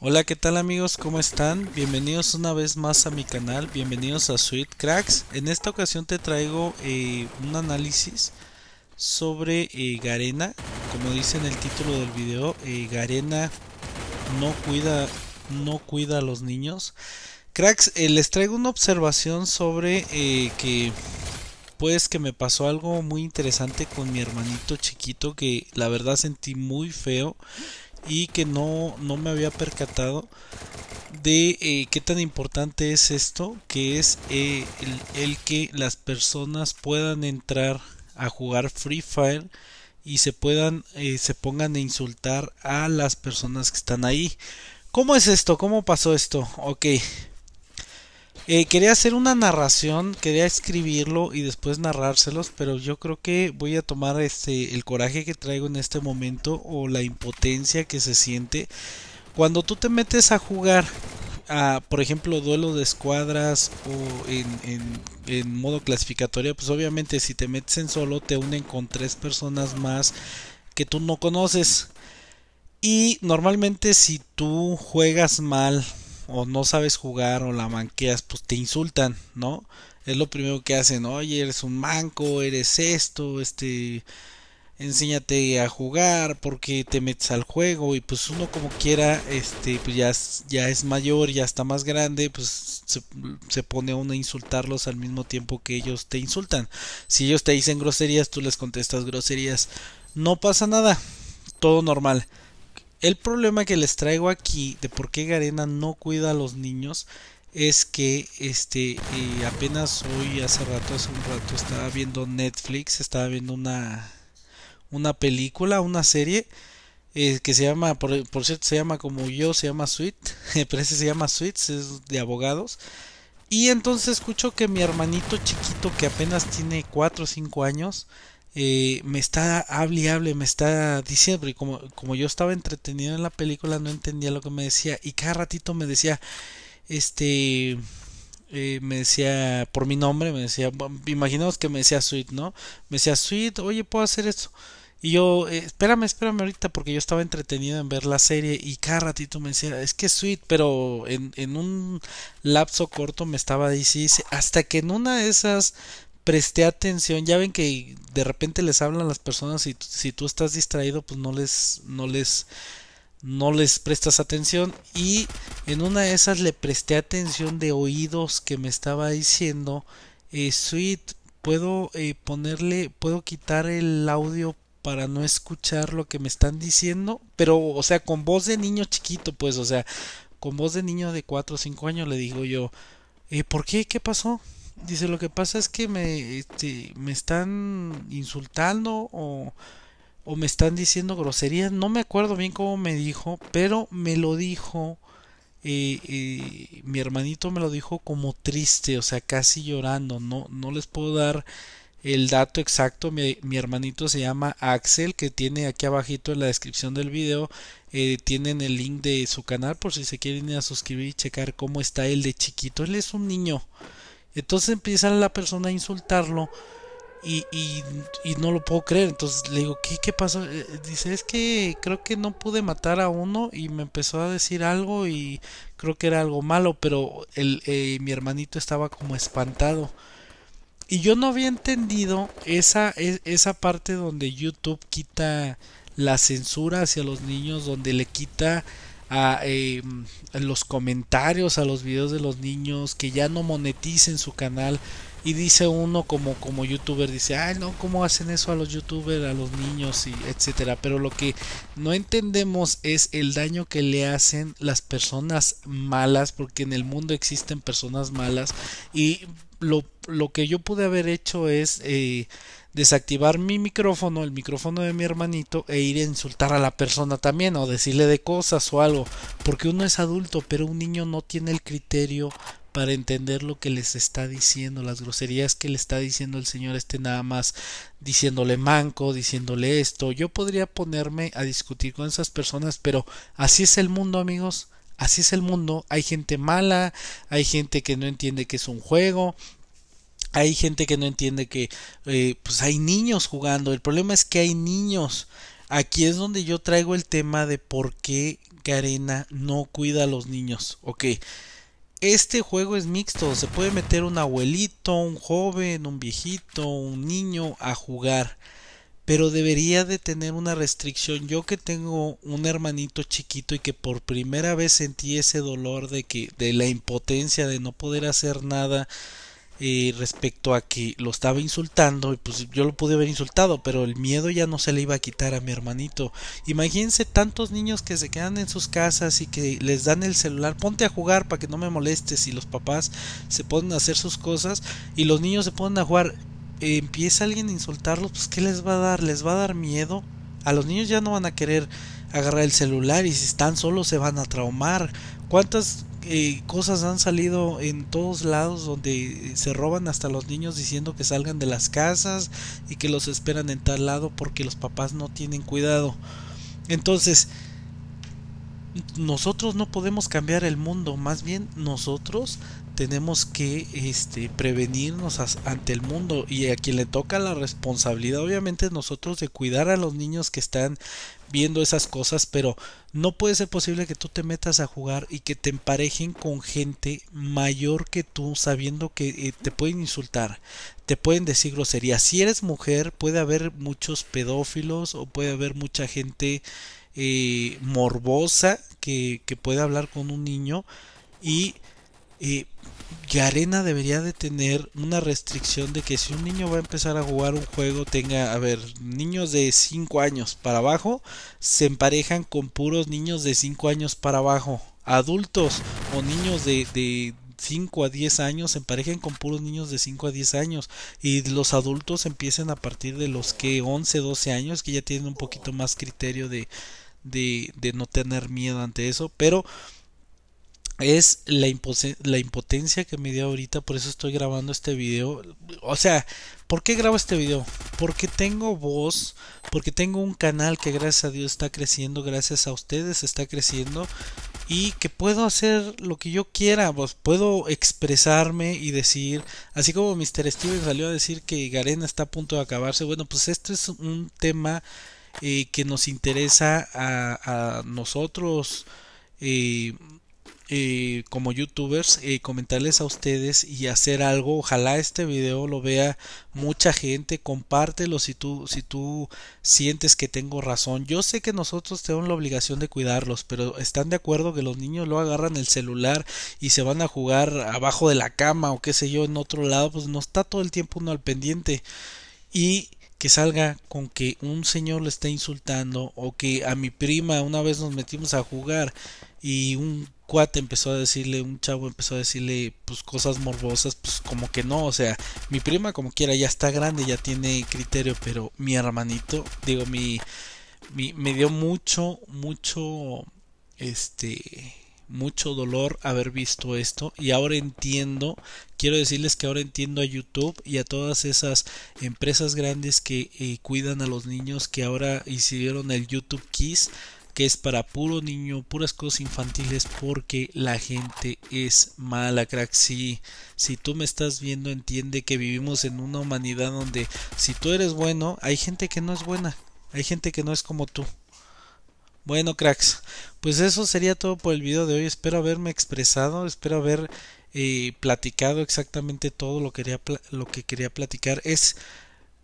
Hola, ¿qué tal amigos? ¿Cómo están? Bienvenidos una vez más a mi canal, bienvenidos a Sweet Cracks. En esta ocasión te traigo eh, un análisis sobre eh, Garena. Como dice en el título del video, eh, Garena no cuida, no cuida a los niños. Cracks, les traigo una observación sobre que pues que me pasó algo muy interesante con mi hermanito chiquito que la verdad sentí muy feo y que no, no me había percatado de eh, qué tan importante es esto, que es eh, el, que las personas puedan entrar a jugar Free Fire y se puedan eh, se pongan a insultar a las personas que están ahí. ¿Cómo es esto? ¿Cómo pasó esto? Ok, eh, quería hacer una narración, quería escribirlo y después narrárselos, pero yo creo que voy a tomar este el coraje que traigo en este momento o la impotencia que se siente cuando tú te metes a jugar a, por ejemplo, duelo de escuadras o en, modo clasificatorio pues obviamente si te metes en solo te unen con tres personas más que tú no conoces. Y normalmente si tú juegas mal o no sabes jugar o la manqueas, pues te insultan, ¿no? Es lo primero que hacen, oye, eres un manco, eres esto, este, enséñate a jugar porque te metes al juego y pues uno como quiera, este, pues ya, ya es mayor, ya está más grande, pues se, pone uno a insultarlos al mismo tiempo que ellos te insultan. Si ellos te dicen groserías, tú les contestas groserías, no pasa nada, todo normal. El problema que les traigo aquí de por qué Garena no cuida a los niños es que este eh, apenas hoy hace rato hace un rato estaba viendo Netflix estaba viendo una una película una serie eh, que se llama por, por, cierto se llama como yo se llama Sweet parece ese se llama Sweet, es de abogados y entonces escucho que mi hermanito chiquito que apenas tiene 4 o 5 años eh, me está hable y hable, me está diciendo, y como, como yo estaba entretenido en la película, no entendía lo que me decía, y cada ratito me decía, este, eh, me decía por mi nombre, me decía, imaginaos que me decía Sweet, ¿no? Me decía Sweet, oye, puedo hacer esto. Y yo, eh, espérame, espérame ahorita, porque yo estaba entretenido en ver la serie y cada ratito me decía, es que sweet, pero en, en un lapso corto me estaba diciendo, hasta que en una de esas presté atención. Ya ven que de repente les hablan las personas y si tú estás distraído, pues no les, no les, no les prestas atención. Y en una de esas le presté atención de oídos que me estaba diciendo, eh, Sweet, puedo eh, ponerle, puedo quitar el audio para no escuchar lo que me están diciendo, pero, o sea, con voz de niño chiquito, pues, o sea, con voz de niño de 4 o 5 años le digo yo, eh, ¿por qué? ¿Qué pasó? Dice, lo que pasa es que me, este, me están insultando o, o me están diciendo groserías. No me acuerdo bien cómo me dijo, pero me lo dijo. Eh, eh, mi hermanito me lo dijo como triste, o sea, casi llorando. No, no les puedo dar el dato exacto. Mi, mi hermanito se llama Axel, que tiene aquí abajito en la descripción del video. Eh, tienen el link de su canal por si se quieren ir a suscribir y checar cómo está él de chiquito. Él es un niño. Entonces empieza la persona a insultarlo y, y, no lo puedo creer. Entonces le digo, ¿qué, ¿qué pasó? Eh, eh, dice, es que creo que no pude matar a uno y me empezó a decir algo y creo que era algo malo, pero el, eh, mi hermanito estaba como espantado. Y yo no había entendido esa, e, esa parte donde YouTube quita la censura hacia los niños, donde le quita Em, a, los comentarios, a los videos de los niños, que ya no moneticen su canal. Y dice uno como, como youtuber, dice, ay no, ¿cómo hacen eso a los youtubers, a los niños, y etcétera? Pero lo que no entendemos es el daño que le hacen las personas malas, porque en el mundo existen personas malas, y lo, lo que yo pude haber hecho es eh, desactivar mi micrófono, el micrófono de mi hermanito, e ir a insultar a la persona también, o decirle de cosas o algo, porque uno es adulto, pero un niño no tiene el criterio para entender lo que les está diciendo, las groserías que le está diciendo el señor este nada más diciéndole manco, diciéndole esto. Yo podría ponerme a discutir con esas personas, pero así es el mundo, amigos. Así es el mundo. Hay gente mala, hay gente que no entiende que es un juego, hay gente que no entiende que eh, pues hay niños jugando. El problema es que hay niños. Aquí es donde yo traigo el tema de por qué Garena no cuida a los niños. Ok. Este juego es mixto, se puede meter un abuelito, un joven, un viejito, un niño a jugar pero debería de tener una restricción. Yo que tengo un hermanito chiquito y que por primera vez sentí ese dolor de que de la impotencia de no poder hacer nada eh, respecto a que lo estaba insultando y pues yo lo pude haber insultado, pero el miedo ya no se le iba a quitar a mi hermanito. Imagínense tantos niños que se quedan en sus casas y que les dan el celular, ponte a jugar para que no me molestes y los papás se ponen a hacer sus cosas y los niños se ponen a jugar empieza alguien a insultarlos, pues ¿qué les va a dar? ¿Les va a dar miedo? A los niños ya no van a querer agarrar el celular y si están solos se van a traumar. ¿Cuántas eh, cosas han salido en todos lados donde eh, se roban hasta los niños diciendo que salgan de las casas y que los esperan en tal lado porque los papás no tienen cuidado? Entonces, nosotros no podemos cambiar el mundo, más bien nosotros tenemos que este, prevenirnos ante el mundo y a quien le toca la responsabilidad obviamente nosotros de cuidar a los niños que están viendo esas cosas pero no puede ser posible que tú te metas a jugar y que te emparejen con gente mayor que tú sabiendo que eh, te pueden insultar te pueden decir groserías si eres mujer puede haber muchos pedófilos o puede haber mucha gente eh, morbosa que, que puede hablar con un niño y y Garena debería de tener una restricción de que si un niño va a empezar a jugar un juego tenga, a ver, niños de 5 años para abajo se emparejan con puros niños de 5 años para abajo. Adultos o niños de, 5 a 10 años se emparejen con puros niños de 5 a 10 años y los adultos empiecen a partir de los que 11, 12 años que ya tienen un poquito más criterio de, de, de no tener miedo ante eso, pero es la, impotencia que me dio ahorita, por eso estoy grabando este video. O sea, ¿por qué grabo este video? Porque tengo voz, porque tengo un canal que gracias a Dios está creciendo, gracias a ustedes está creciendo y que puedo hacer lo que yo quiera, pues puedo expresarme y decir, así como Mr. Steve salió a decir que Garena está a punto de acabarse, bueno, pues este es un tema eh, que nos interesa a, nosotros. Eh, eh, como youtubers eh, comentarles a ustedes y hacer algo ojalá este video lo vea mucha gente compártelo si tú si tú sientes que tengo razón yo sé que nosotros tenemos la obligación de cuidarlos pero están de acuerdo que los niños lo agarran el celular y se van a jugar abajo de la cama o qué sé yo en otro lado pues no está todo el tiempo uno al pendiente y que salga con que un señor le esté insultando o que a mi prima una vez nos metimos a jugar y un cuate empezó a decirle, un chavo empezó a decirle, pues cosas morbosas, pues como que no, o sea, mi prima como quiera ya está grande, ya tiene criterio, pero mi hermanito, digo, mi, mi me dio mucho, mucho, este, mucho dolor haber visto esto y ahora entiendo, quiero decirles que ahora entiendo a YouTube y a todas esas empresas grandes que eh, cuidan a los niños que ahora hicieron el YouTube Kiss que es para puro niño, puras cosas infantiles, porque la gente es mala, cracks. si tú me estás viendo, entiende que vivimos en una humanidad donde si tú eres bueno, hay gente que no es buena, hay gente que no es como tú. Bueno, cracks, pues eso sería todo por el video de hoy. Espero haberme expresado, espero haber eh, platicado exactamente todo lo que, quería, lo que quería platicar. Es,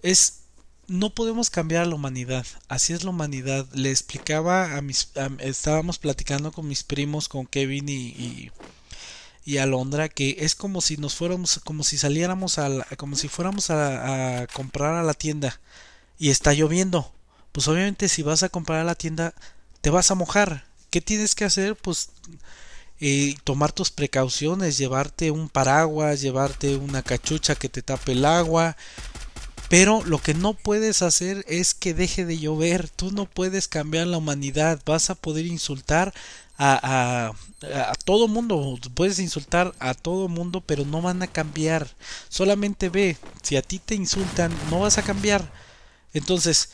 es no podemos cambiar a la humanidad, así es la humanidad. Le explicaba a mis, estábamos platicando con mis primos, con Kevin y, y, Alondra, que es como si nos fuéramos, como si saliéramos a, como si fuéramos a, a, comprar a la tienda y está lloviendo. Pues obviamente si vas a comprar a la tienda te vas a mojar. ¿Qué tienes que hacer? Pues eh, tomar tus precauciones, llevarte un paraguas, llevarte una cachucha que te tape el agua pero lo que no puedes hacer es que deje de llover. Tú no puedes cambiar la humanidad. Vas a poder insultar a, todo mundo. Puedes insultar a todo mundo, pero no van a cambiar. Solamente ve, si a ti te insultan, no vas a cambiar. Entonces,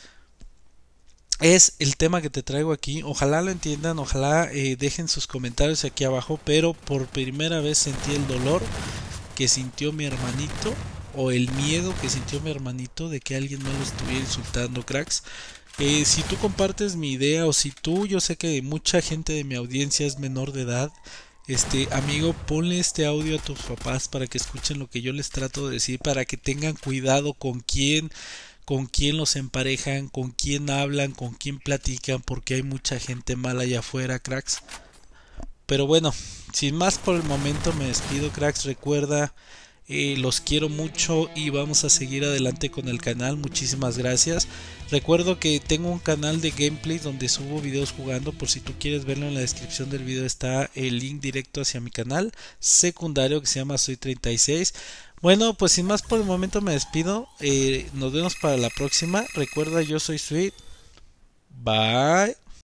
es el tema que te traigo aquí. Ojalá lo entiendan, ojalá eh, dejen sus comentarios aquí abajo. Pero por primera vez sentí el dolor que sintió mi hermanito o el miedo que sintió mi hermanito de que alguien me lo estuviera insultando, cracks. Eh, si tú compartes mi idea o si tú, yo sé que mucha gente de mi audiencia es menor de edad, este amigo, ponle este audio a tus papás para que escuchen lo que yo les trato de decir, para que tengan cuidado con quién, con quién los emparejan, con quién hablan, con quién platican, porque hay mucha gente mala allá afuera, cracks. Pero bueno, sin más por el momento me despido, cracks. Recuerda eh, los quiero mucho y vamos a seguir adelante con el canal. Muchísimas gracias. Recuerdo que tengo un canal de gameplay donde subo videos jugando. Por si tú quieres verlo en la descripción del video está el link directo hacia mi canal secundario que se llama Soy36. Bueno, pues sin más por el momento me despido. Eh, nos vemos para la próxima. Recuerda, yo soy Sweet. Bye.